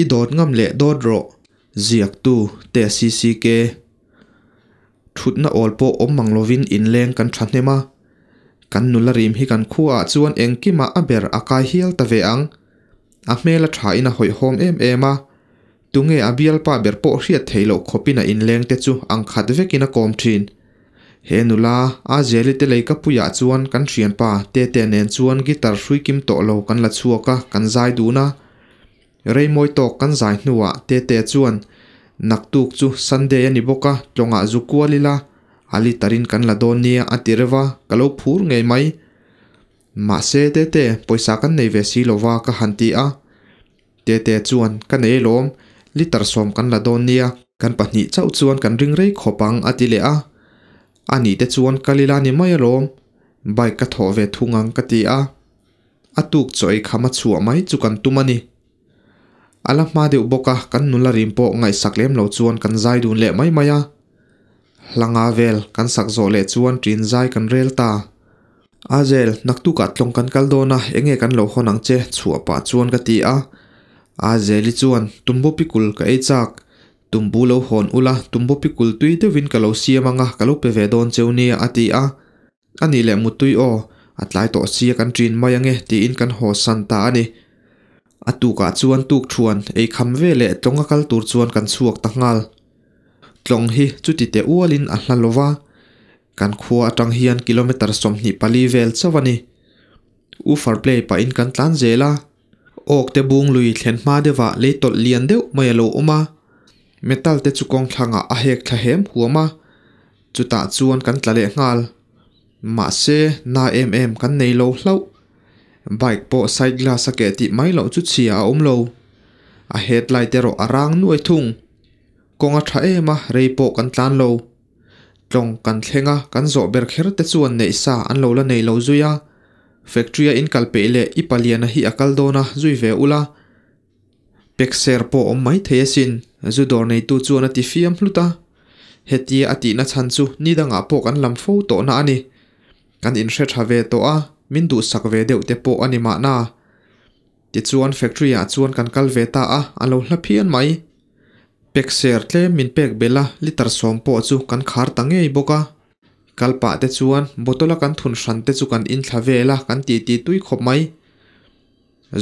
i dot ngam le dot ro ziak tu te cck thutna olpo om mang lovin manglovin inleng kan thanema kan nularim hi kan khuwa à chuan ma aber akai hial ta ve ang a hmela tha in a hoi hom em ema tunge abial pa ber po hriat theilo khopina inleng te chu ang khat vekin a kom thin he nula a zeli te lei ka puya à chuan kan thian pa te te nen chuan gitar hrui kim to lo kan la chuaka kan zai du na รมยตกกันสายนัวเตเตจวนนักตุกจูสันเดียนิบกะจงอาจุกัวลิลาอลิตารินกันลาดนียอัติเรวากลพูรไงไหมมาเซเตเตไปสักันในเวสีลวากะหันตีอาเตเตจวนกันเอลมลิตรสมกันลาดนียกันปนิเจ้าจวนกันริงเรขอบังอติเลอาอันนี้เตจวนกาลิลานิไม่ลมใบกระถอเวทุงังกติอาอตุกจอยขามาชัวไหมจุกันตุมานี ala ma deuh boka kan nun la rim pawh lem lo chuan kan zai dun leh mai mai a langa vel kan sak zawh leh chuan trin zai kan rel ta azel naktu ka tlong kan kal dawna enge kan lo honang che chhuah pa chuan ka ti a azeli chuan tumbu pikul ka ei chak tumbu lo hon ula tumbu pikul tuy te win ka lo siam anga ka lo pe ve don cheu ni a ti a ani le mutui o atlai to sia kan trin mai ange ti in kan ho Santa ta ani อาตูกะชวนตูกชวนเอคัมเวเลตงกัลตูชวนกันสวกตังาลตลงฮิจุติเตอวลินอัลลาลวากันขัวตังเฮียนกิโลเมตรมนิปาลีเวลวนอูฟาร์เพลปอินกันตันเจลาออกเตบงลุยเทนมาเดวะเลตลเลียนเดวมโลอุมาเมตัลเตจุกงทังอาเฮกทะเฮมัวมาจุตาชวนกันตะเลงาลมาเซนาเอ็มเอ็มกันนเล bike po side glass ake ti mai lo chu chia a om lo a headlight te ro arang nuai thung konga tha ema rei po kan tlan lo tlong kan thlenga kan zo ber kher te chuan nei sa an lo la nei lo zuya factory in kalpe le ipalian hi akal dona zui ve ula pekser po om mai theyasin zu dor nei tu chuan ati fiam hluta hetia ati na chan chu nidanga po kan lam fo to na ani kan in hre thave to a มินดูสักเวเดียวเตปโออันนี้มาหน้าติด่วนแฟกทรีอา่วนกันกัลเวตาอ่ะอันเราเพียนไม่เป็กเซอร์เลมินเป็กเบลล่าลิตรสอมโปจูกันขาดตั้งีงบุก้ากัลป้าติด่วนบุตรละกันทุนสันติจูกันอินทาเวล่ากันตีตีตุยขบไม่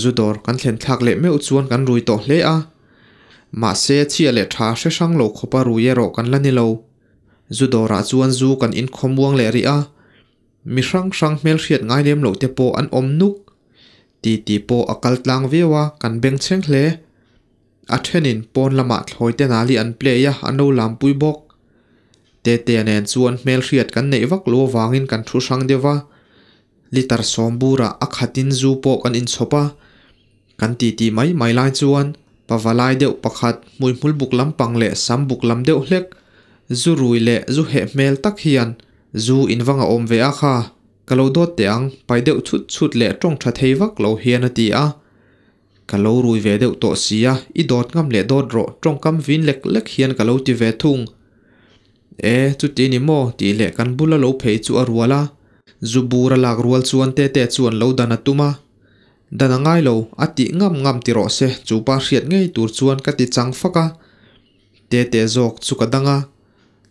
จุดดอร์กันเซนทักเล่เมื่อส่วนกันรุ่ยโตเล่อะมาเซียที่เล่ท้าเสียางโลกขบารุยเอโรกันลันนิโลจุดดอร์อาชวนจูกันอินขมวงเลียรีอะ mi hrang hrang mel hriat ngai lem lo te Po an awm nuk ti ti pawh a kal tlang vewa kan beng cheng hle a thenin pawn lamah thlawi te na li an play a an lo lam pui bawk te te nen chuan hmel hriat kan nei vak lo wangin kan thu hrang dewa litar sombura a khatin zu Po kan in chopa kan ti ti mai mai lai chuan pavalai deuh pakhat muihmul buk lampang leh sam buk lam deuh hlek rui leh zu he mel tak hian dù in vanga om ve lâu đốt tiếng dot te ang chút deuh chut chut le tong tha thei vak lo hian ati a kalo rui ve deuh to sia i dot ngam le dot ro tong kam vin lek lek hian kalo ti ve thung e chu ti ni mo lâu le kan bula lo phei chu arwala zubura lak rual chuan te te chuan lo dana tuma dana lâu lo ati ngam ngam ti ro se chu pa hriat ngei tur chuan ka ti chang faka te te zok cả ka á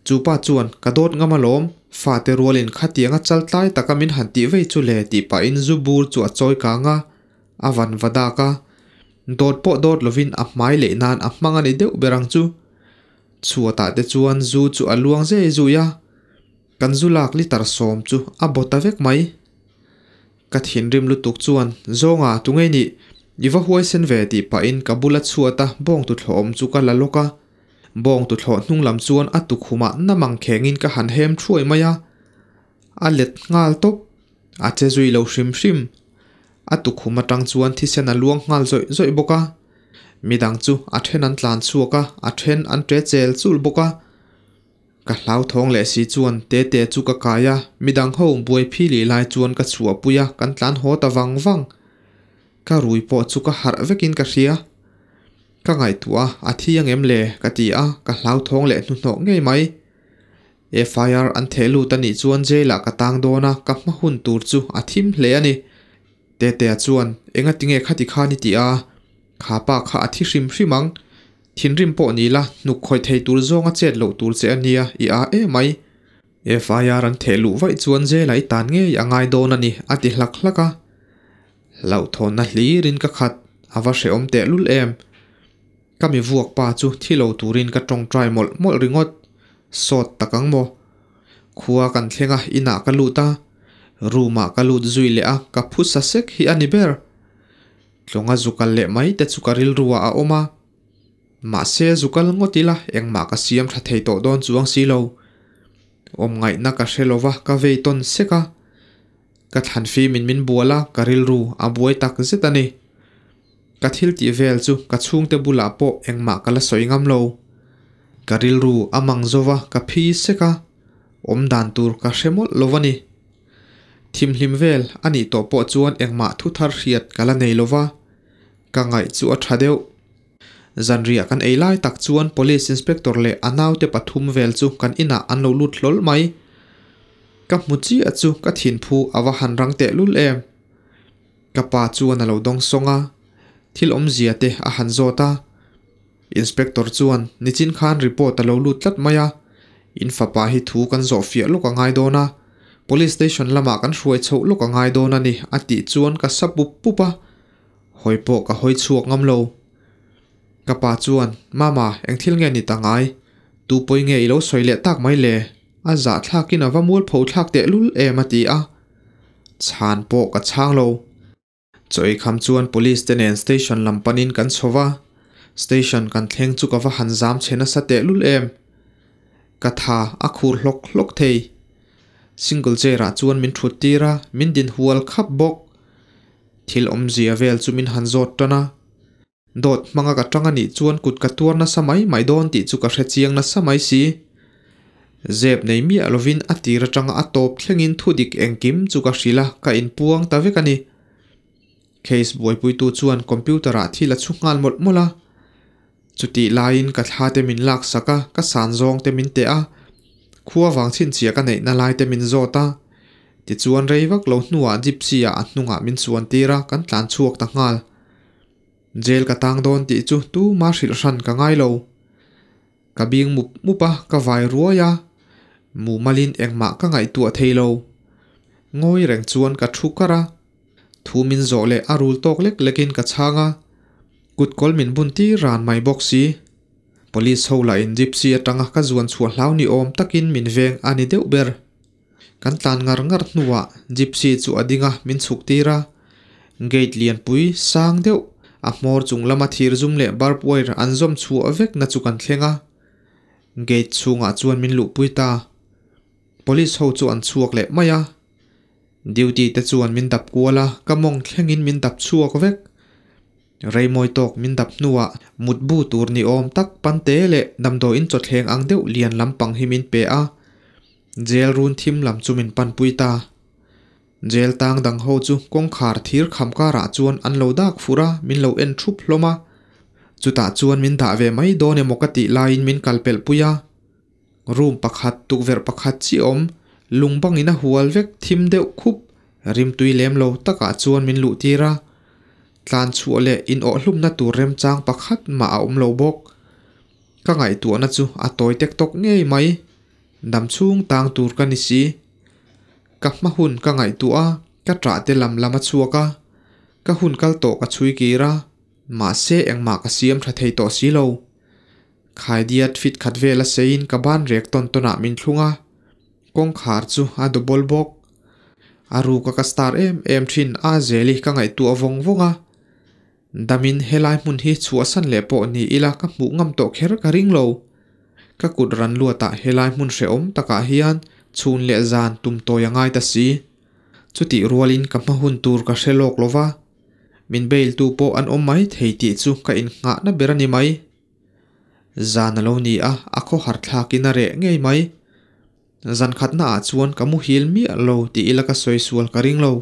chú đốt ngắm chupa chuan ka dot ngama lawm fa te rualin khatianga chal tlai takamin hanti vei chú lệ, ti pa in zu bur chu a choi ka nga avan vada ka dot po dot lovin a mai le nan a manga ni deuh berang chu chua ta ah te chuan zu chú a luang ze zu ya kan zu lak li tar som chu a bota vek mai ka thin rim lu tuk chuan zonga ah tungei ni iwa huai sen về ti pa in kabula chua ta bong tu thlom chu ka la loka bawng tu thlawh hnung lam chuan a tukhuma namang khengin ka han hem thuai mai a a let ngal tok a che zui lo hrim hrim a tukhuma tang chuan thi sen a luang ngal zoi zoi boka midang chu a then an tlan chuaka a then an tre chel chul boka ka hlau thong le si chuan te te chu ka kaya midang ho buai phi li lai chuan ka chua puya kan tlan ho ta wang wang ka rui po chu ka har vekin ka hria ก็ไงตัวอาที่ยังเอ็มเลกะตีอ่ะกะเล่าท้องเละนุ่นงง่ายไหมเอฟไออาร์อันเทลูตันอีจวนเจล่ะกะตางโดนะกับมะหุ่นตูจูอาทิมเลนี่เตเตจวนเอ็งติงเอขัดิขานิติอาขาปากขาอาทิริมริมังทินริมโปนี่ละนุกคอยเทตูจงอาเจลูโลตูเจนี่ีาอีอาเอไหมเอฟไออาร์อันเทลูไว้จวนเจไหลตานเงยยังไงโดนันนี่อาทิหลักลักะเล่าทอนนัดลีรินกะขัดอาวาเสอมเตลุลเอ็ม ka mi vuak pa chu thilo turin ka tong trai mol mol ringot sot takang mo khua kan thlenga ina ka luta ruma ka lut zui le a ka phusa sek hi ani ber tlonga zukal le mai te chukaril ruwa a oma ma se zukal ngotila engma ka siam tha thei to don chuang si lo om ngai na ka shelowa ka veiton seka ka thanfi min min buala karil ru a buai tak zetani ka thil ti vel chu ka chung te bula po engma kala soingam lo karil ru amang zowa ka phi seka om dan tur ka hremol lovani thim hlim vel ani to po chuan engma thu thar hriat kala nei lova ka ngai chu a thadeu zanria kan eilai tak chuan police inspector le anaw te pathum vel chu kan ina an lo lut hlol mai ka hmuchi a chu ka thin phu te lul em ka pa chuan a lo dong songa thil om zia te a han zota inspector chuan nichin khan report alo lu tlat maya in fapa hi thu kan zo fia lok angai dona police station lama kan hruai chho lok angai dona ni ati chuan ka sapup pupa hoipo ka hoi chuak ngam lo kapa chuan mama engthil nge ni tangai tu poi nge ilo soile tak mai le a za thlakin avamul pho thlak te lul em ati a chan po ka chang lo จอยคำจวนตำรวจเตนสเตชันลำปนินกันชัวสเตชันกันเทงจุกว่าหันซ้ำเชนัสเตลุลเอมกะทาอักขรล็อกล็อกเทยซิงเกิลเจราชวนมินทุตีรามินดินหัวลคับบกทิลอมเซียเวลจูมินหันจอดตนะดดมังกะจังนีจวนกุดกรตัวนัสมัยไม่โดนติจุกเชจียงนัสมัยสีเจ็บในมีอารมณ์อัติระจังอัตบเชียงอินทุดิกเองกิมจุกศิลากะอินปวงตาเวกันี case boy pui tu chuan computer ah a thi la chu ngal mol mola chuti lain ka thla te min lak saka ka san zong te min te a khuwa wang chin chia ka nei na lai te min zota ti chuan reiwak lo hnuwa ah gypsy ah a hnunga min chuan tira kan tlan chuak ta ngal jail ka tang don ti chu tu ma shil ran ka ngai lo ka bing mup mupa ka vai ruaya mu malin engma ka ngai tu a thei lo ngoi reng chuan ka thu kara thu min zo le arul tok lek lekin ka changa kut kol min bun ti ran mai boxi police ho la in gypsy atanga ka zuan chua hlau ni om takin min veng ani deuh ber kan tlan ngar ngar hnuwa gypsy chu adinga min ti ra, gate lian pui sang deuh a hmor chung lama thir zum le barb wire an zom chu avek na chu kan thlenga gate chunga chuan min lu pui ta police ho chu an chuak le maya duty te chuan min dap kuala kamong thlengin min dap chuak vek reimoi tok min dap nuwa mutbu tur ni om tak pante le namdo in chothleng ang deuh lian lampang himin pe a jail run thim lam chumin pan ta, jail tang dang ho chu kongkhar thir kham ka ra chuan an lo dak fura min lo en thup hloma ta chuan min da ve mai do ne mokati lain min kalpel puya room pakhat tukver pakhat chi om lungbang in ina hual vek thim deu khup rim tui lem lo taka ah chuan min luh tira tlan chu le in o hlum na tur rem chang pakhat ma a awm lo bok ka ngai tuana chu a toy tek tok ngei mai dam chung tang tur ka ni si ka ma hun ka ngai tu a ka tra te lam lama chuaka ka hun kal to ka chui ki ra ma se eng ma ka siam tha thei to si lo khai diat fit khat vela sein ka ban rek ton tona min thlunga kawng khar chu a dobol bawk a ruka ka star em em thin a zeli ka ngai tu avong vonga damin helai hmun hi chu asan le pawh ni ila ka hmu ngam to kher ka ring lo ka kut ran lua ta helai hmun re om taka hian chun le zan tum to yangai ta si chuti rualin ka mahun tur ka shelok lova min bel tu po an om mai thei ti chu ka in nga na berani mai zan lo ni a akho har thlakina re ngei mai zan khat na chuan kamu hil mi lo ti ilaka soisual ka ring lo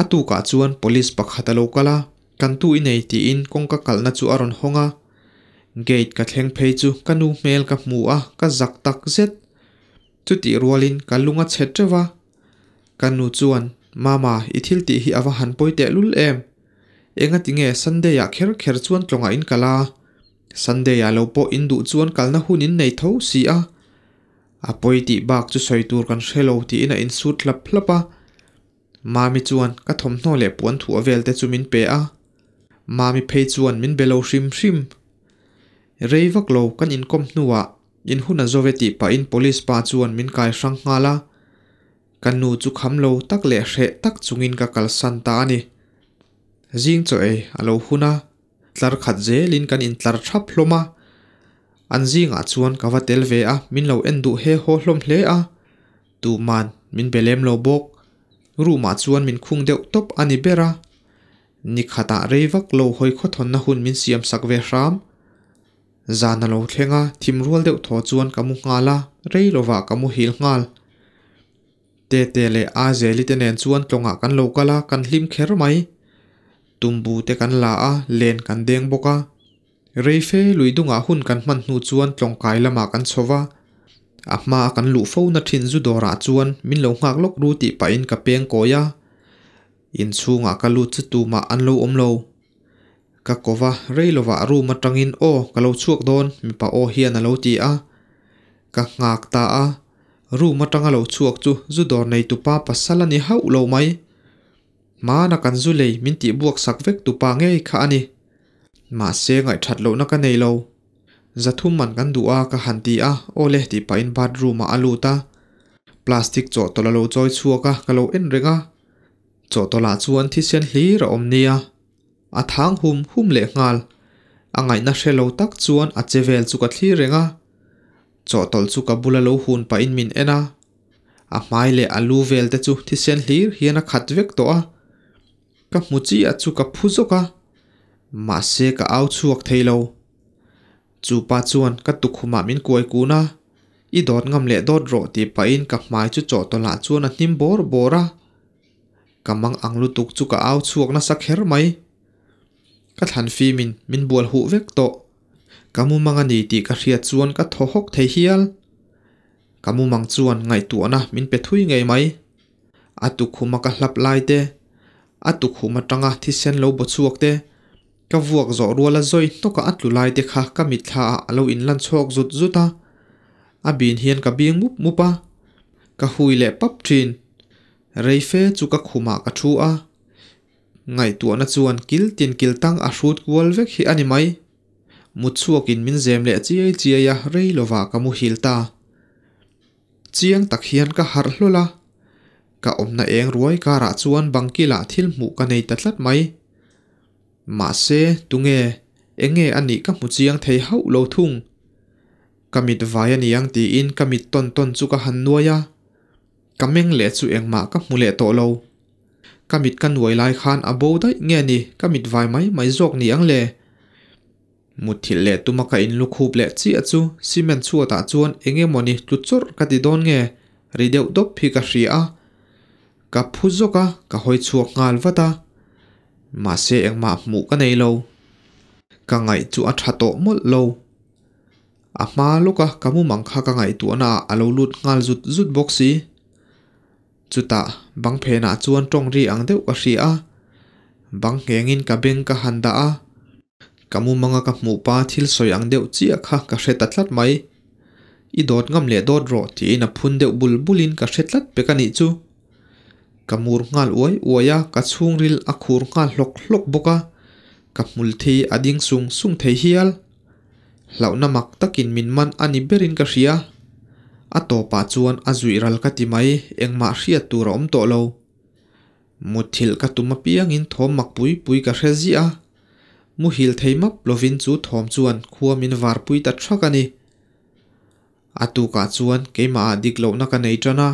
atu ka chuan police pakhat alo kala kan tu i nei ti in kawngka kalna chu aron honga gate ka thleng phei chu kanu mel ka hmu a ka zak tak zet chu ti rualin ka lunga chhetrewa kanu chuan mama ithil ti hi awa han poite lul em enga tinge sunday ya kher kher chuan tlonga in kala sunday ya lo po in du chuan kalna hunin nei tho si a apoi ti bak chu soi tur kan hrelo ti in a in sut lap lapa mami chuan ka thom hno le puan thu avel te chu min pe a mi phei chuan min belo hrim hrim reivak lo kan in kom hnuwa in huna zoveti pa in police pa chuan min kai hrang ngala kan nu chu kham lo tak le hre tak chungin ka kal san ta ani jing cho e alo huna tlar khat zelin kan in tlar thap hloma an zinga chuan kava tel ve a min lo en duh he ho hlom hle a tu man min belem lo bok ru ma chuan min khung deuh top ani bera ni khata reivak lo hoi kho thon na hun min siam sak ve hram zana lo thlenga thim rual deuh tho chuan kamu ngala rei lova kamu hil ngal te te le a zeli te nen chuan tlonga kan lo kala kan hlim kher mai tumbu te kan la a len kan deng boka reife lui dunga hun kan man nu chuan tlongkai lama kan chowa a hma kan lu fo na dù zu dora chuan mình lâu ngak lok ru ti pa in ka peng koya in chunga ka lu chu tu ma an lo om lo ka kowa reilova ru matangin ô, ka lo chuộc don mi pa ô hian a lo ti a ka ngak ta à, a ru matanga lo chuak chu zu dor nei tu pa pasalani hau lo mai mana kan zu lei mình ti buộc sạc vek tu pa ngei kha anh mà xe ma se ngai that lo na ka nei lo zathum man kan duwa ka hanti a lê ti pa in bát bathroom a alu ta plastic chaw tola lo choi chuaka ka lo en renga chaw tola chuan thi sen hli ra om nia a thang hum hum le ngal angai na hrelo tak chuan a chevel chu ka thli renga chaw tol chu ka bula lâu hun pa in min ena a hmai le alu vel te chu thi sen hlir hian a khat vek to a ka muchi a chu ka phu zoka mà xe cả áo chuộc thay lâu chú pa chuan cắt tục khuma min cuối cú na i đốt ngâm lệ đốt rộ thì pa in cặp mai chú chỗ toàn lạ chuan anh nim bor ra, cầm măng ăn lu tục chú cả áo chuộc na sắc hết mày cắt hẳn phi mình mình buồn hụ vét tọ cả mu mang anh đi cả riết chuan cắt thô hốc thấy hial cả mu mang chuan ngày tuổi na min pe thui ngày mày atuk khuma cắt lặp lại te atuk trăng tranga thi sen lâu bột chuộc te cả ka vuak zo ruala zoi có ka atlu lại te khác cả mi thla alo in lăn ta, chok zut zuta cả biển hian ka biang mup mupa ka à. hui le pap thin reife chu ka khuma ka à thu a à. ngai tu na chuan kil tin kil tang a hrut kual vek hi ani mai mu chuakin min zem le chiai chiai ya rei lova ka mu hil ta chiang tak hian ka har hlola ka omna eng ruai kara chuan kila thil mu ka nei ta tlat mai mà xe nghe, se tunge enge ani ka mu chiang thấy hau lo thung kamit vài ani ang ti in kamit ton ton chu ka han lệ kameng le chu engma ka mu le to lo kamit kan nuai lai khan abo à dai nge ni kamit vai mai mai jok ni ang le muthil le tuma ka in lukhup le chi achu à cement chu ta chuan enge moni tu chor ka ti don nge rideu dop phi à. ka hria ka cả ka ka hoi chuak ngal vata mà xe anh mà mũ cái này lâu cả ngày chú ăn chả tổ mất lâu à mà lúc à cả mu mang khá cả ngày tuổi na à lâu lụt ngal rút rút boxi chú ta băng phê na chú ăn trong ri ăn đeo cái gì à băng hẹn cả bên cả hàn đã à cả mu mang cả mu pa thil soi ăn đeo chỉ à khá cả xe tát lát mấy ít đốt ngâm lệ đốt rồi thì na phun đeo bul bulin cả xe tát bé cái này chú ka mur ngal uai uaya ka chung ril a khur nga hlok hlok boka ka hmul thi a sung sung thei hial hlauh namak takin min man ani berin ka hria a topa chuan a zuiral ka ti mai engmah hria tur a awm lo muthil ka tuma piangin thom mak pui pui ka hre zia mu hil theimap lovin chu thawm chuan khuamin var pui ta thak ani atu ka chuan keima a diklo na ka nei tana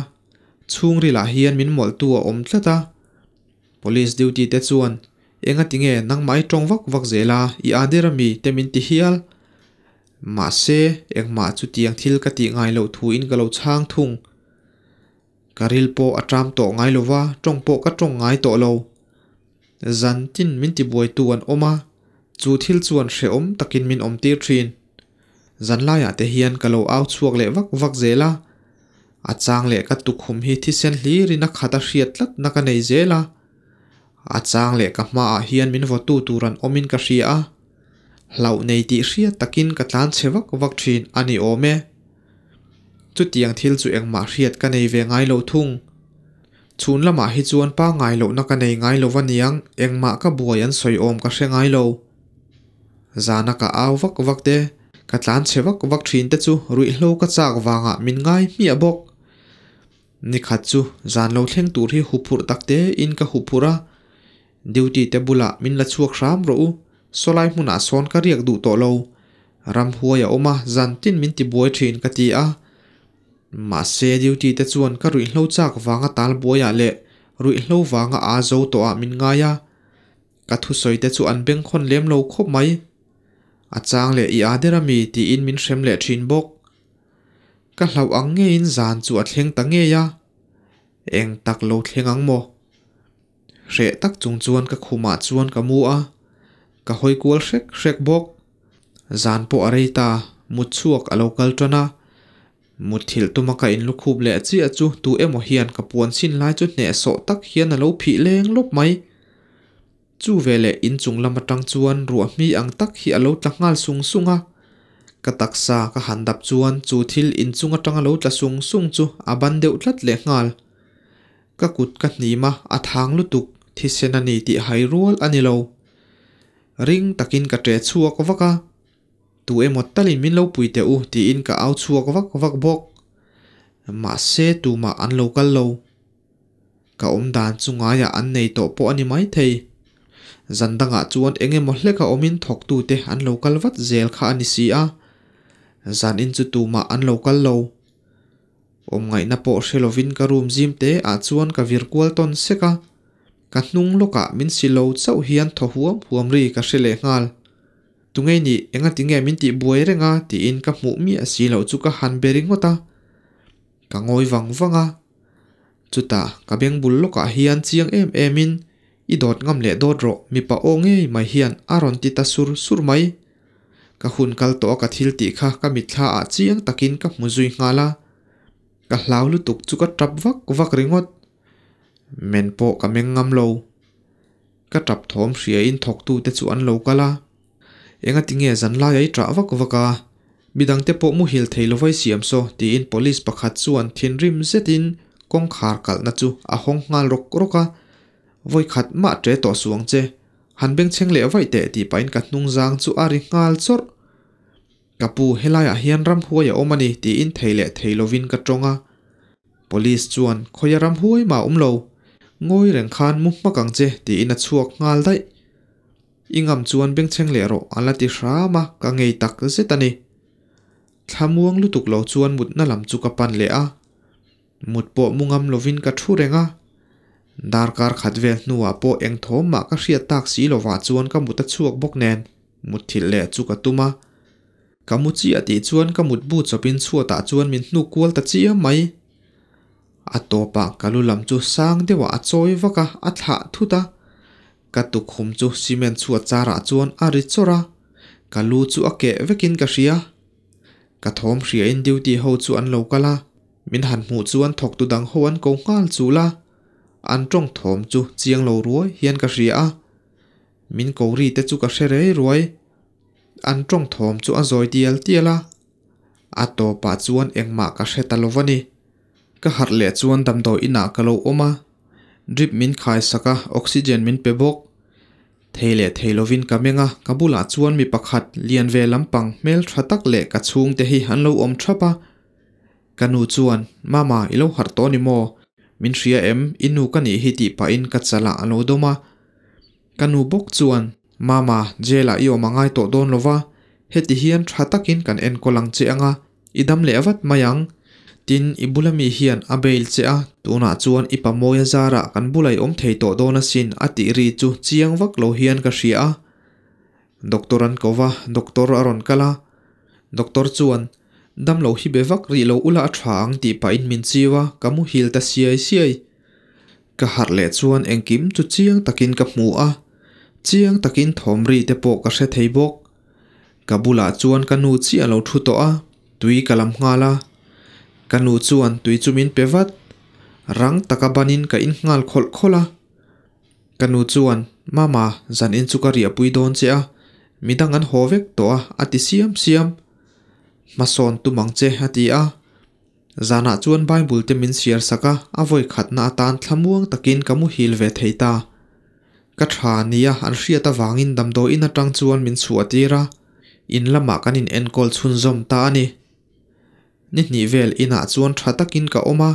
chung ri la hian min mol tu a om tlata police duty te chuan enga tinge nang mai tong vak vak zela i adera mi temin ti hial ma se engma chu tiang thil ka ti ngai lo thu in ka lo chang thung karil po atram to ngai va, tong po ka tong ngai to lo zan tin min ti boi tu an oma chu thil chuan hre om takin min om tir thin zan la ya te hian ka lo au chuak le vak vak zela achang le ka tukhum hi thi sen hli rina khata hriat lat na ka nei zela achang le ka hma a hian min votu turan omin ka hria a hlau nei tih hria takin ka tlan chhevak vak thin ani ome chu tiang thil chu ma hriat ka nei ve ngai lo thung chun lama hi chuan pa ngai lo na ka nei ngai lo waniang ma ka buai an soi om ka hre ngai lo zana ka aw vak vak te ka tlan chhevak vak thin te chu ruih hlo ka chak wanga min ngai mi a bok ni khat chu zan lo thleng tur hi hupur takte in ka hupura duty te bula ah min la chuak ram ro u solai hmuna ah son ka riak du to lo ram huaya oma zan tin min ti buai thin ka ti a ma se duty te chuan ka rui hlo chak wanga tal boya ah le rui hlo wanga a zo to a min nga ya ka thu soi te chu an beng khon lem lo khop mai achang le i aderami ti in min shrem le thin bok ka hlau ang nghe in zan chu a thleng ta nge ya eng tak lo thleng ang mo re tak chung chuan ka khuma chuan ka mu a ka hoi kual hrek hrek bok zan po areita mu chuak a lokal tona mu thil tuma ka in lukhup le chi a chu tu emo hiền ka buồn xin lai chu nhẹ so tak hiền a lo phi leng lop mai chu vele in chung lama tang chuan ruah mi ang tak hi a lo tlangal sung sunga ka taksa ka handap chuan chu thil ở atanga lo tla sung sung chu aban deuh tlat le ngal ka kut ka hnima a thang lutuk thi sen ani tih hai rual anh lo ring takin ka tre chuak waka tu emot talin min lo pui te thì ti in ka au chuak wak wak bok ma xe tu ma an lo kal cả ông đàn dan chungaya an nei to po ani mai thei zandanga ah chuan enge mo cả ông omin thọc tu te an lo kal wat zel kha anh si a zan in chu tu ma an lo kal lo om ngai na po shelovin ka room jim te a chuan ka virtual ton seka ka hnung loka min silo chau hian tho huam huam ri ka shele ngal tungei ni enga tinge min ti buai renga ti in ka hmu mi a silo chu ka han bering ngota ka ngoi wang wanga chuta ka beng bul loka hian chiang em emin i dot ngam le dot ro mi pa o nge mai hian aron ti ta sur sur mai ka hun kal to ka thil ti kha ka mi thla a ah chiang takin ka muzui la các hlau lu tuk chu ka trap vak vak ringot men po các meng ngâm lâu các trap thom hria in thok tu te chu an lo kala enga tinge zan la yai tra vak vaka bidang tiếp po mu hil theilo vai siam so ti in police pakhat chuan thiên rim zetin kong khar kal na chu a hong ngal rok roka voi khat ma tre to suang che หันเบงเชงเลวไว้เตะตีไปนกัดนุงจางจูอาริงาลซอร์กับปูเฮลายเฮียนรำหัวยาอมันนี่ตีอินเทเลเทโลวินกัดจงอ่ะ police จวนคอยรำหัวยมาอุ้มโลงอยแรงคานมุกมากังเจตีอินชวกงาลได้อิงำจวนเบงเชงเลโรอันละติรามากังเงยตักเซตันนี่ทำวงลุตุกเหลาจวนมุดน่าลำจุกปันเลอะมุดโปมุงำโลวินกัดชูเรงอ่ะดาร์การขัดเวนัวโปเองทถมมาก็เสียตากสีลว่าจวนก็มุดชวกบกเนนมุดทิเลจุกตุมาก็มุดจีอติจวนก็มุดบูดสจบินชัวตาจวนมินนุกวลตะจีอไมอัตัวปะกัลุลำจูสังเดวะัจโอยวะกะอัฐะทุตากัตุคุมจูซิเมนชัวจาระจวนอาริจระกัลูจูอักเกะเวกินกะเสียกัทอมเสียอินดิวตีโฮจูอันโลกะลามินหันหูจวนถกตุดังโฮอันโกงกาลจูลา an trong thom chu chiang lo ruai hian ka hria a min ko ri te chu ka hre ruai ăn trong thom chu a zoi tial tiala a to pa chuan engma ka hre talovani ka har le chuan dam do ina ka lo oma drip min khai saka oxygen min pe bok theile theilovin kamenga kabula chuan mi pakhat lian ve lampang mel thatak le ka chung te hi an lo om thapa kanu chuan mama lâu hạt to ni mo min ria em inu kani hi ti pa in ka chala alo doma kanu bok chuan mama jela i oma ngai to don lova heti hian thatakin kan en kolang che anga idam le awat mayang tin ibulami hian abel che a tuna chuan ipamoya zara kan bulai om thei to dona sin ati ri chu chiang vak lo hian ka hria doctor an kova doctor aron kala doctor chuan dam lo hi bewak ri lo ula a tha ang ti pa in min chiwa kamu hil ta siai siai ka har le chuan kim chu chiang takin ka hmu a chiang takin thom ri te pawh ka se thei bawk ka bula chuan ka nu chi a lo thu to a tui ka lam nga la ka nu chuan tui chumin pevat rang taka banin ka in ngal khol khola ka nu chuan mama zan in chu ka ria pui don che a midang an ho vek to a ati siam siam mà mason tu mang che hati a zana chuan bible te min siar saka avoi khatna atan thlamuang takin kamu hil ve theita ka tha nia anh phi ta vang in atang chuan min suatira in lama kan in enkol chhun zom ta ani ni hni vel ina ah chuan tha takin ka oma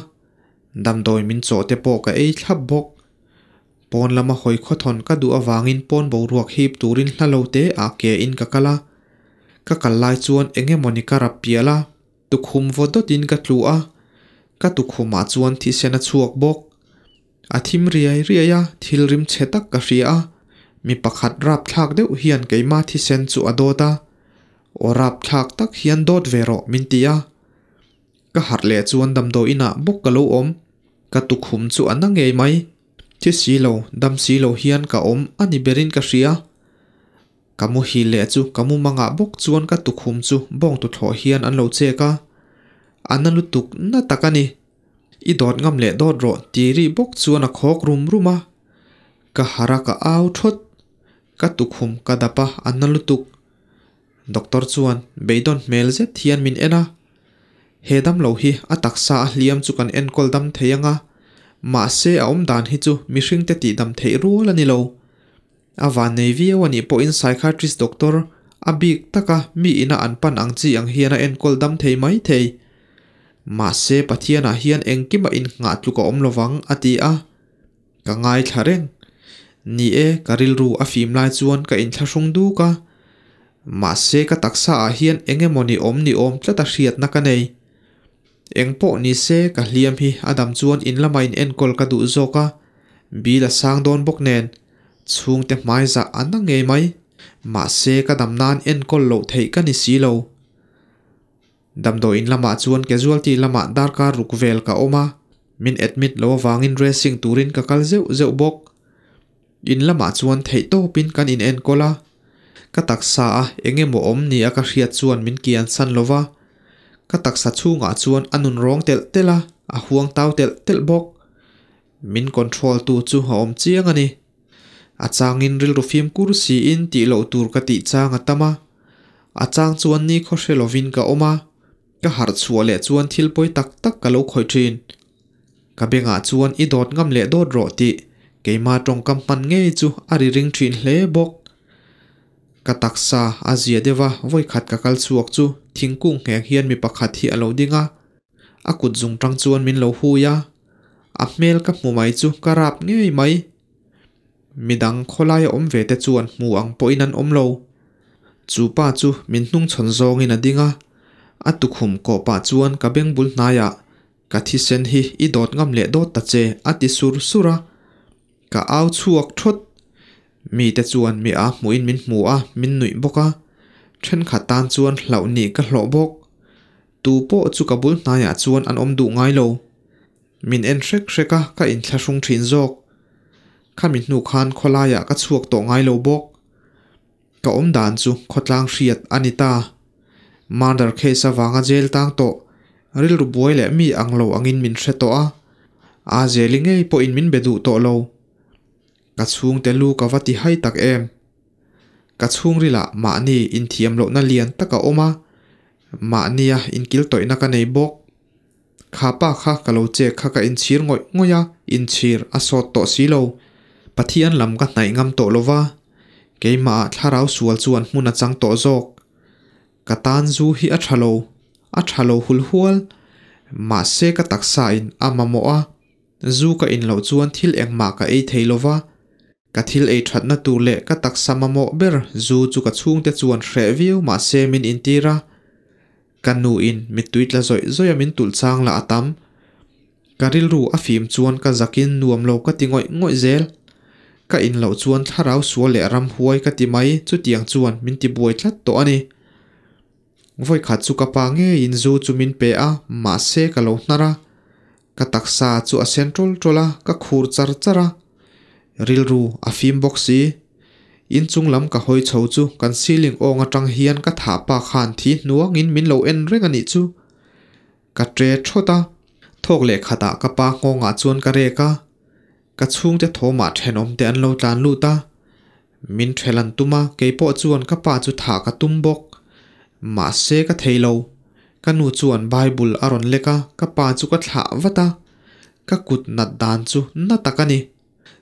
minh min chote po cái ei thlap bok pon lama hoi khothon ka du awangin pon bo ruak hip turin hlalo te a ke in ka kala các kal lai chuan enge monica rap piala tukhum vodotin ka tlu a ka tukhuma ah chuan thi sena chuak bawk a ria ria riaia thil rim che tak ka hria a mi khát rap thlak hiền cái keima thi sen chu adota o rap tắc hiền hian dot vero min tia ka har le chuan ina ah buk ka lo om ka tukhum chu anangei mai thi si lo dam si lo hian ka om ani berin ka hria kamu hi le chu kamu manga bok chuan ka tukhum chu bong tu thlo hian an lo che ka an lu tuk na takani i dot ngam le dot ro tiri bok chuan a khok rum ruma ka hara ka au thot ka tukhum ka dapa an lu tuk doctor chuan beidon mel ze thian min ena hedam lo hi a taksa a hliam chu kan en kol dam theianga ma se a om dan hi chu mihring te ti dam thei rual ani lo awa nei vi awani po in psychiatrist doctor abik taka mi ina anpan ang chi ang hiana en kol dam thei mai thei ma se pathiana hian engkima in nga tluka omlovang ati a ka ngai thareng ni e karil ru a fim lai chuan ka in thlasung du ka ma se ka taksa a hian engemoni om ni om tlata hriat na ka nei engpo ni se ka hliam hi adam chuan in lamain en kol ka du bi la sang don bok nen chung te mai za đang nge mai ma se ka dam nan en kol lo thei ka ni si lo dam do in lama chuan casualty lama dar ka ruk vel ka oma min admit lo in racing turin ka kal zeu zeu bok in lama chuan thei to pin kan in en kola ka taksa a enge mo om ni a ka hriat chuan min kian san lova ka taksa chunga chuan anun rong tel tela a huang tau tel tel bok min control tu chu ha om chiang ani อาจารย์อินริลรูฟิมกูรู้สีอินทีลูตูรกติจางอัตมาอาจารย์ชวนนี้เขาเชลวินกับออมาก็หาส่วนเล็่ชวนทิลปตักตักกับลูกคอยจีนกับเบงอาชวนอีดอดงำเล็ดอดรอติเกยมาตรงกำปั้นเงยจูอารีริงจีนเล่บกกับตักซาอาเซียเดวะวอยขัดกับกัลสวกจูทิ้งกุ้งแห่งเฮียนมีปากคัดที่อโลดีงาอากุดจงจังชวนมินโลฮูยาอับเมลกับหมูไม้จูกระรับเงยไหม midang kholai om ve te chuan hmu ang po an om lo chu pa chu min nung chhon zong in a dinga a tukhum ko pa chuan ka beng bul hnaiah ka thi sen hi i dot ngam le dot ta che a sur sura ka au chuak thot mi te chuan mi a muin min mu a min nui boka then kha tan chuan hlau ni ka hlo bok tu po chu ka bul hnaiah chuan an om du ngai lo min en shrek hreka ka in thla hring thin zawk ข้ามิหนูฮันคลายะกดชวกตัวง่ายโลบกก็อมดานจูขดลางเสียดอานิตามาดร์เคสวางเจลตั้งโตริลรูบวยและมีอังโลอังอินมินเชโตอาอาเจลิงเอปอินมินเบดูโตโลกัดชวงเตลูกวัติให้ตักเอมกัดชวงริละมานีอินเทียมโลนาเลียนตะกะอมามานียอินกิลโตยนักในบกข้าป้าข้ากะโลเจข้ากะอินชีร์งอยงอยาอินชีร์อสอดโตสีโล pathian lam ka nai ngam to lova keima tharau sual chuan hmun a chang to zawk katan zu hi a thalo a thalo hul hual ma se ka taksa in ama mo a zu ka in lo chuan thil eng ma ka ei thei lova ka thil ei thatna tu le ka taksa ma mo ber zu chu ka chung te chuan hre viu ma se min in tira kanu in mi tuit la zoi zoya min tul chang la atam karil ru a fim chuan ka zakin nuam lo ka tingoi ngoi zel ka in lo chuan thlarau sual le ram huai ka ti mai chu tiang chuan min ti buai thlat to ani voi kha chu ka pa nge in zu chu min pe a ma se ka lo hnara ka taksa chu a central trola ka khur char chara ril ru a film boxi si in chung lam ka hoi chho chu kan ceiling ong atang hian ka tha pa khan thi nuang in min lo en reng ani chu ka tre thota thok le khata ka pa ngonga ah chuan ka re ka ka chung te tho ma then om để ăn lâu tlan lu ta min thelan tuma ke po chuan ka pa chu tha ka tum bok xe se thấy lâu ka nu chuan bible aron leka ka pa chu ka thla wata ka kut na dan chu na takani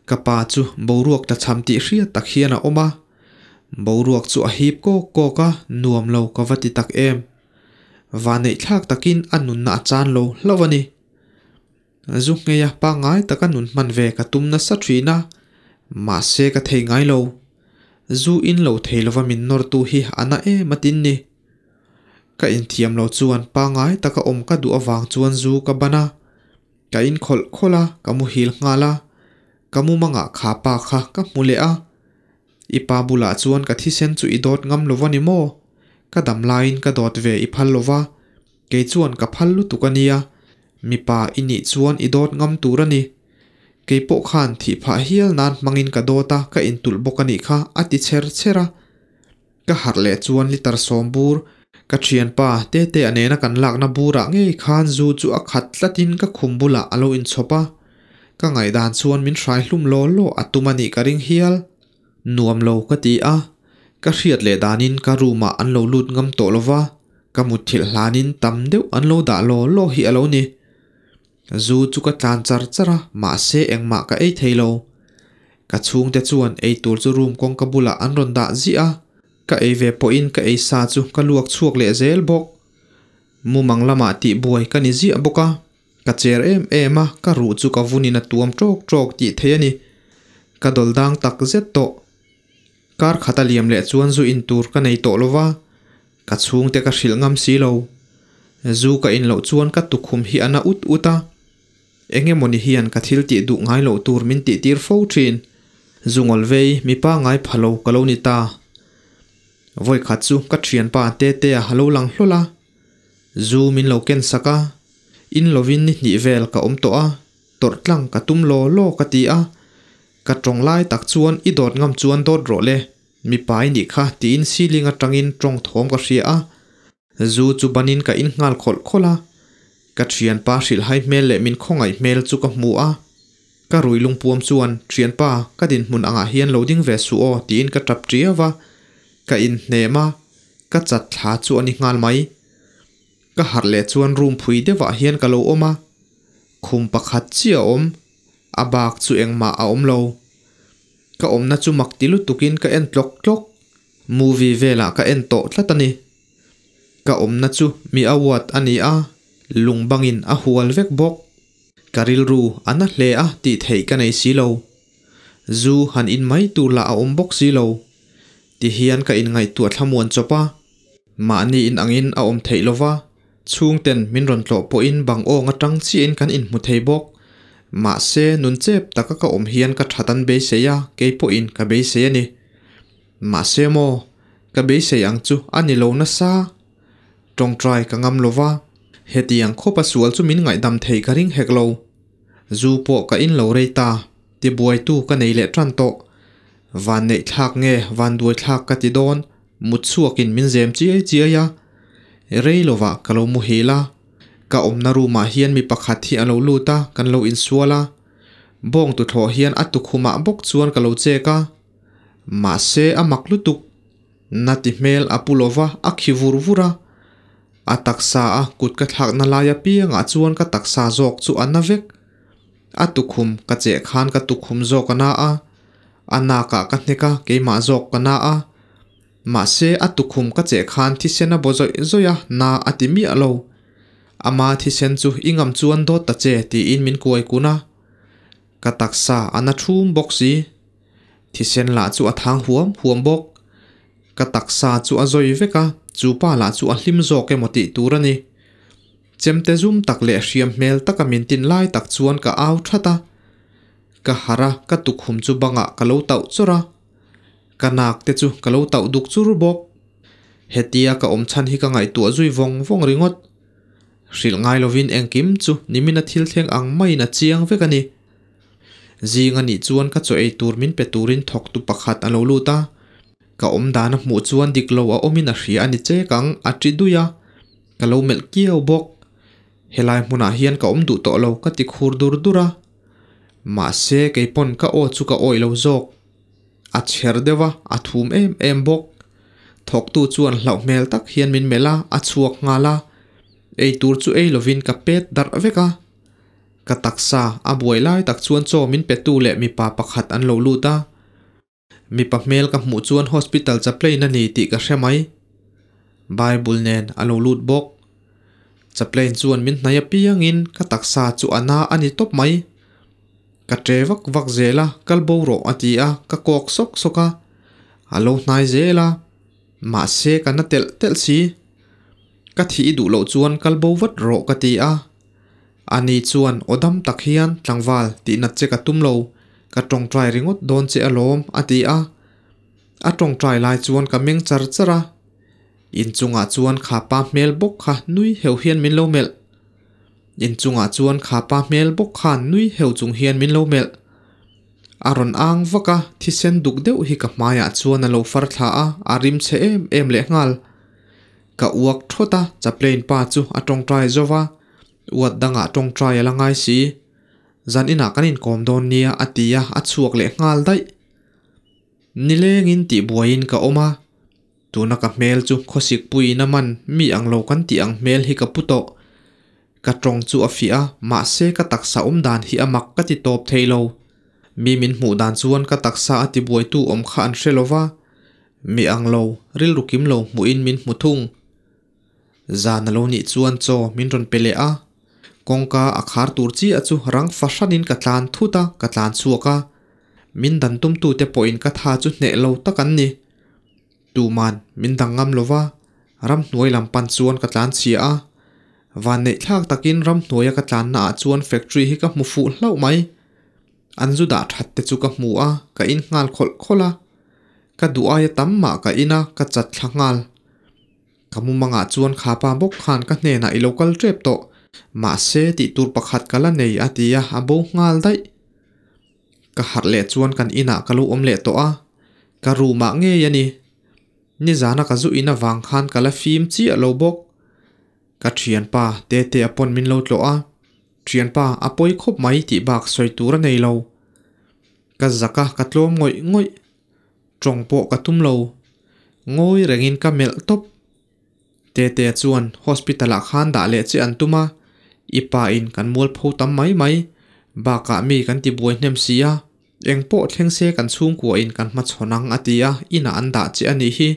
ka pa chu boruak ta khi hria tak hiana oma boruak chu a hip ko ko ka lâu có vật vati tak em và nei thak takin anun na chan lo lawani zuk ta pa ngai taka về, cả ve ka sát sa Na, mà se cả thei ngái lâu. zu in lo thei lova mình nor tu hi anh ana e mà tin ni Cái in thiam lâu chuan pa ta taka om cả du vàng chuan zu ka bana Cái in khol khola ka mu hil ngala ka mu manga kha pa kha ka mu le a ipa bula chuan ka thi sen chu i dot ngam lova ni mo ka dam lain ka dot ve i phal lova ke chuan ka phal lu tukania มีป่าอินิชวนอีโดดงำตูรนี่เกยโปขันที่พาเฮียลนั้นมังอินกระโดตาก็อินตุลบกันิค่ะอติเชรเชระก็หัดเลชวนลิตรสมบูรกเชียนป่าเตเตอเนนกันหลักนับบูระเงยขานจูจูอขัดละตินก็คุมบุละอโลอินชอปะก็ไงดานชวนมินชายลุ่มโลโลอัตุมันิกริงเฮียลนวมโลกตีอะก็เทียดเลดานินก็รูมาอันโลลุดงำโตโลวะก็มุดถิลานินตำเดียวอันโลดาโลโลฮิอโลนี่ zu chu ka tlan char mà ma em eng cả ấy ei lâu, cả chung te chuan ei tur chu room kong ka bula an ron da zi a ka ei ve po in ka ei sa chu ka luak chuak le zel bok mu mang lama ti buai ka ni zi a cả ka cher em em a ka ru chu ka vunin a tuam tok tok ti the ani ka dol dang tak zet to kar khata liam le chuẩn zu in tur ka nei to lova ka chung te ka hril ngam si lo zu cả in lo chuan ka tukhum hi ana ut uta enge moni hian kathil ti du ngai lo tur min ti tir fo thin zungol vei mi pa ngai phalo kalo ni ta voi kha chu ka thian pa te te a halo lang hlola zu min lo ken saka in lovin ni ni vel ka om to a tor tlang ka tum lo lo ka ti a ka tong lai tak chuan i dot ngam chuan dot ro le mi pai ni kha tin siling atangin tong thom ka hria a zu chu banin ka in ngal khol khola ka thian pa hril hai mel le min khongai mel chu ka hmu a ka rui lung puam chuan thian pa ka din hmun anga hian lo ding ve su o tin ka tap triawa ka in hnema ka chat thla chu ani ngal mai ka har le chuan room phui dewa hian ka lo oma khum pakhat chia om abak chu engma a om lo ka omna chu makti lu tukin ka en tlok tlok movie vela ka en to thlatani ka omna chu mi awat ani a lungbangin a hual vek bok karil ru an a hle a tih theih ka nei si zu han in mai tu la a om bok si ti hian ka in ngai tu thlamuan chopa ma ni in angin a awm theih lova chung ten min ron tlaw po in bang o nga tang chi in kan in mu thei bok ma se nun chep taka ka om hian ka thatan be se ya ke po in ka be se ani ma se mo ka be se ang chu ani lo na sa tong trai ka ngam lova hetiang khopa sual chu min ngai dam thei ka ring hek lo zu po ka in lo rei ta ti buai tu ka nei le tran to van nei thak nge van duai thak ka ti don mut suakin min zem chi ai chi ya rei lova ka lo mu hela ka om na ru ma hian mi pakhat hi alo lu ta kan lâu in suala bong tu tho hian atu khuma bok chuan ka lo che ka ma se amak lutuk nati mel apulova akhi vurvura a taksa a kut ka thlakna laia pianga chuan ka taksa zawk chu an na vek a tukhum ka che khan ka tukhum zawk na a ana ka ka hneka keima zawk kana a ma se a tukhum ka che khan thi sena bozoi zoya na atimi alo ama thi sen chu ingam chuan dot ta che ti in min kuai kuna ka taksa ana thum boxi thi sen la chu a thang huam huam bok ka taksa chu a zoi veka chú chu pala chu a hlim zawk emaw tih tur ani chemte zum tak leh hriam hmel taka min tin lai tak chuan ka au ṭhata ka hara ka tukhum chu banga ka lo tauh chawra ka nak te chu ka lo tauh duk chur hết hetia cả om chan hi ka ngai tua zui vong vong ringot hril ngai lovin engkim chu nimina thil thleng ang mai na chiang vek ani zing ani chuan ka chaw ei tur min pe turin thok tu pakhat alo lu ta cả ka om dana hmuh chuan diklo a awmin a hri ani che kang a ti duya ka lo mel kiau bok helai hmunah hian ka om du tawh lo ka ti khur dur cái mahse cả ka aw cả ka awi lo zawk a chher dewa a thum em em bok thọc tu chuan hlau mel tak hian min mela a chuak nga la ei tur chu cả lovin ka pet dar cả ka xa a buai lại tak chuan chaw min petu le mi pa ăn an lo ta mi pahmel ka hmuh chuan hospital cha pleina ni tih ka hremai bible nen alo lut bok cha plain chuan min hnai a piangin ka taksa chu ana ani top mai ka trevak vak zela kalbo ro atia ka kok sok soka alo hnai zela ma se kana tel tel si ka thi du lo chuan kalbo vat ro ka ti a ani chuan odam tak tlangwal ti na che ka tum lo ka tong trai ringot don che alom ati a a tong trai lai chuan ka meng char chara in chunga chuan kha pa mel bok kha nui heu hian min lo yên in chunga chuan kha pa mel bok kha nui heu chung hian min lo mel aron thì vaka thi sen duk deuh hi ka hmaia chuan a lo far thla à arim che em em le ngal ta uak thota chaplain chú chu atong trai zowa uat danga atong trai alangai si zan ina kanin kom don nia atia achuak le ngal dai nilengin ti buain ka oma tuna ka mel chu khosik pui na man mi anglo kan ti ang mel hi ka puto ka trong chu afia ma se ka taksa um dan hi amak ka ti top theilo mi min mu dan chuan ka taksa ati buai tu om kha an hrelowa mi anglo ril rukim lo mu in min mu thung zan lo ni chuan cho min ron pele a กงกาอัคารตูจีอจูรังฟาชานินกัตลานทุตากัตลานสัวกามินดันตุมตูเตปอินกัตฮาจุเนลูตะกันนี่ตูมันมินดังงามลวะรัมหน่วยลำปันส่วนกัตลานเสียวันเนทากตะกินรัมหน่วยกัตลานนาจวนแฟกตรีให้กับมุฟุูเล่าไหมอันจุดาทัดเตจุกับมัวกัอินงานขลโคลากัดูอายตั้มมากัอินากัจัดทังงานกัมุมังอาจวนขาปามบกขานกัเนน่าอิโลกัลเจ็บโต mà ma se ti tur pakhat kala nei à bố ngal dai ka har le chuan kan ina kalu om le to a ka nghe ma nge yani ni zana ka zu ina wang khan kala phim chi a lo bok ka thian pa te te apon min lo tlo a thian pa apoi khop mai ti bak soi tur nei lo ka zaka ka tlom ngoi ngoi trong po ka tum lâu ngoi rèn ka mel top te te chuan hospital a khan da le chi an tuma อีป่าอินกันมวลพูดตั้มไหมไหมบากะมีกันตีบวยเนมเสียเองโปเทงเซกันซุ่มกัวอินกันมาชนังอติยาอินาอันดาเจอันนี้ฮี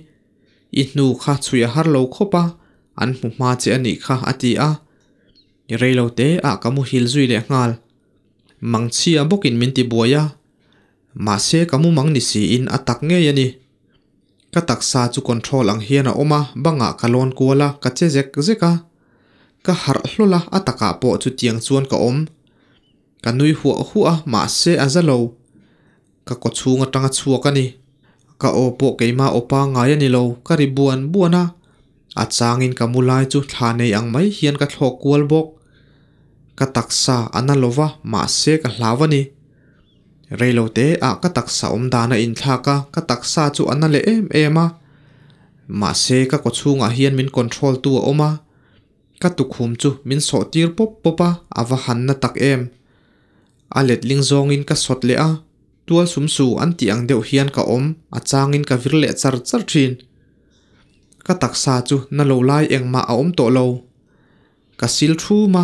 อินูข้าช่วยฮาร์โลคบะอันมุมาเจอันนี้ข้าอติยาเรยโลเตอากามุฮิลซุยเลงาลมังเชียบกินมินติบวยะมาเซกามุมังนิสีอินอตักเงยนี่กตักซาจุคอนโทรลังเฮียนออมาบังอากาลอนกัวละกัจเจเจกเจกา ka har hlola ataka po chu tiang chuan ka om ka nui huwa huwa ma se azalo ka ko chunga tanga chuak ani ka opo keima opa ngai ani lo ka ri buan buana achangin ka mulai chu thane ang mai hian ka thlo kual bok ka taksa analova ma se ka hlawani reilo te a ka taksa om dana in thlaka ka taksa chu anale em ema ma se ka ko chunga hian min control tu oma cắt tục tukhum chu min so tir pop popa awa hanna tak em a let ling zong in ka sot le a tual sum su an ti ang deuh hian ka om a chang in ka vir le char char thin ka sa chu na lo lai eng ma a om to lo ka sil thu ma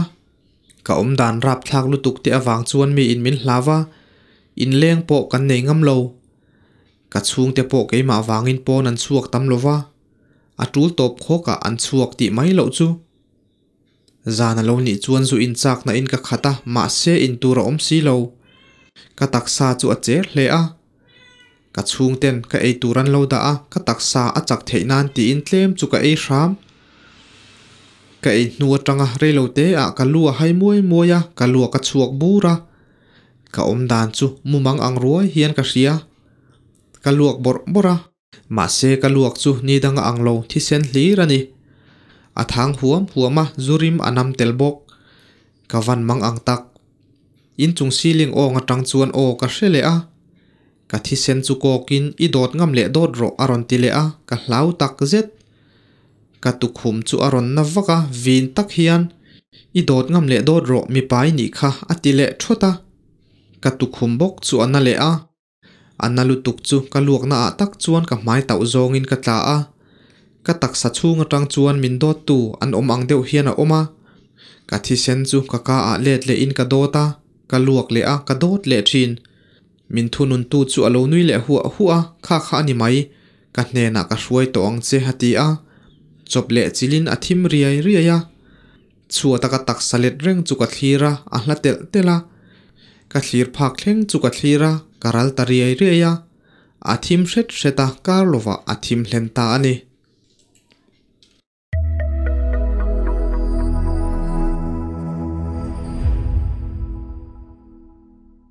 ka om dan rap thak lu tuk te awang chuan mi in min hlawa in leng po kan nei ngam lo ka chung te po ke ma wang in pon an chuak tam lova a tul top kho ka an chuak ti mai lo chu zana lo ni chuan zu in chak na in ka khata ma se in tura om si lo ka taksa chu a cher hle a ka chung ten ka ei turan lo da a ka taksa a chak thei nan ti in tlem chu ka ei ram ka ei nu atanga re lo te a ka lua hai muai muaya ka lua ka chuak bura ka om dan chu mumang ang ruai hian ka ria ka luak bor bora ma se ka luak chu ni dang ang lo thi sen hlir ani อะทางหวมหวมะจุริมอนำเตลบกกะวันมังอังตักอินจุงซีลิงโองะตังจวนโอกะเสเลอะกะทิเซนจุโกกินอีโดดงำเลโดดรออารอนติเลอะกะลาวตักเจตกะตุขุมจุอรอนนวกะวินตักเฮียนอีโดดงำเลโดดรอมีปายนีคะอะติเลทตะกะตุุมบกจุอนะเลอะอันนาลุตุกจุกะลวกนาอะตักจวนกะมตาโจงินกะตาอะ ka taksa chunga tang chuan min dot tu an om ang deuh hian a oma ka thi sen chu ka ka a let le in ka dota ka luak le a ka dot le thin min thunun tu chu alo nui le hu hu a kha kha ni mai ka hne na ka hruai to ang che hati a chop le chilin a thim riai riai a chua taka tak salet reng chu ka thlira a hla tel tela ka thlir phak thleng chu ka thlira karal ta riai riai a a thim hret hreta karlova a thim hlenta ani